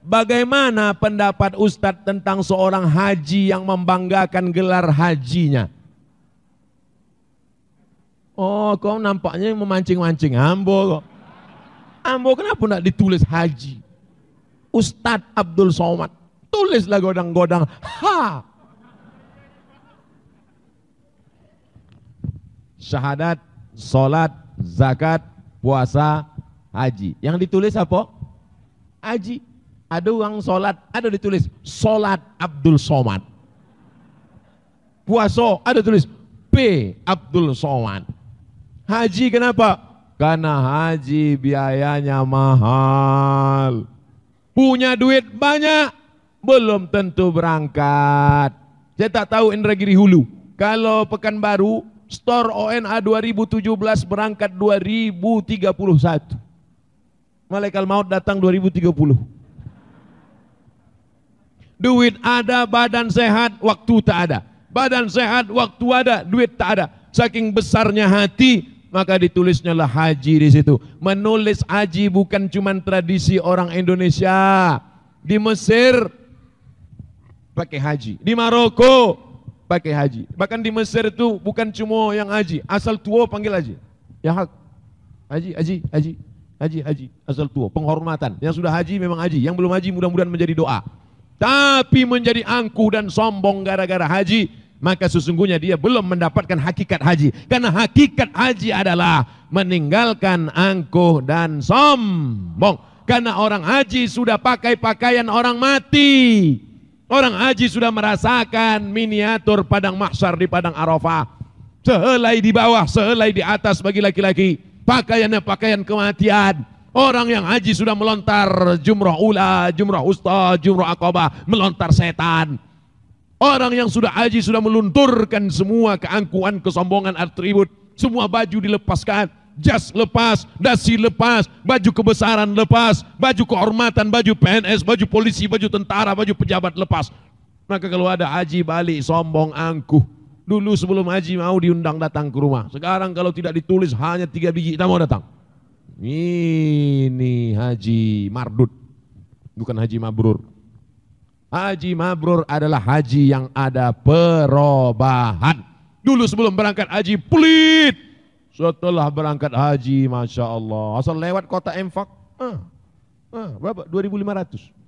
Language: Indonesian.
Bagaimana pendapat Ustadz tentang seorang haji yang membanggakan gelar hajinya? Oh, kau nampaknya memancing-mancing Ambo kok. Ambo kenapa tidak ditulis haji? Ustadz Abdul Somad. Tulislah godang-godang. Ha! Syahadat, solat, zakat, puasa, haji. Yang ditulis apa? Haji ada uang sholat, ada ditulis sholat Abdul Somad. Puasa, ada tulis P Abdul Somad. Haji kenapa? Karena haji biayanya mahal. Punya duit banyak, belum tentu berangkat. Saya tak tahu Indragiri Hulu. Kalau Pekanbaru, store ONA 2017 berangkat 2031. Malaikat maut datang 2030. Duit ada, badan sehat, waktu tak ada. Badan sehat, waktu ada, duit tak ada. Saking besarnya hati, maka ditulisnya lah haji di situ. Menulis haji bukan cuma tradisi orang Indonesia. Di Mesir pakai haji, di Maroko pakai haji. Bahkan di Mesir itu bukan cuma yang haji, asal tua panggil haji. Ya hak. Haji, haji, haji. Haji, haji, asal tua, penghormatan. Yang sudah haji memang haji, yang belum haji mudah-mudahan menjadi doa tapi menjadi angkuh dan sombong gara-gara haji, maka sesungguhnya dia belum mendapatkan hakikat haji. Karena hakikat haji adalah meninggalkan angkuh dan sombong. Karena orang haji sudah pakai pakaian orang mati. Orang haji sudah merasakan miniatur padang mahsyar di padang Arafah. Sehelai di bawah, sehelai di atas bagi laki-laki. Pakaiannya pakaian kematian Orang yang haji sudah melontar jumrah ula, jumrah usta, jumrah akobah, melontar setan. Orang yang sudah haji sudah melunturkan semua keangkuhan, kesombongan, atribut. Semua baju dilepaskan, jas lepas, dasi lepas, baju kebesaran lepas, baju kehormatan, baju PNS, baju polisi, baju tentara, baju pejabat lepas. Maka kalau ada haji balik sombong angkuh. Dulu sebelum haji mau diundang datang ke rumah. Sekarang kalau tidak ditulis hanya tiga biji, tak mau datang. Nih ini haji Mardut bukan haji mabrur. Haji mabrur adalah haji yang ada perubahan. Dulu sebelum berangkat haji pelit. Setelah berangkat haji, Masya Allah. Asal lewat kota Enfak, ah, ah, berapa? 2500.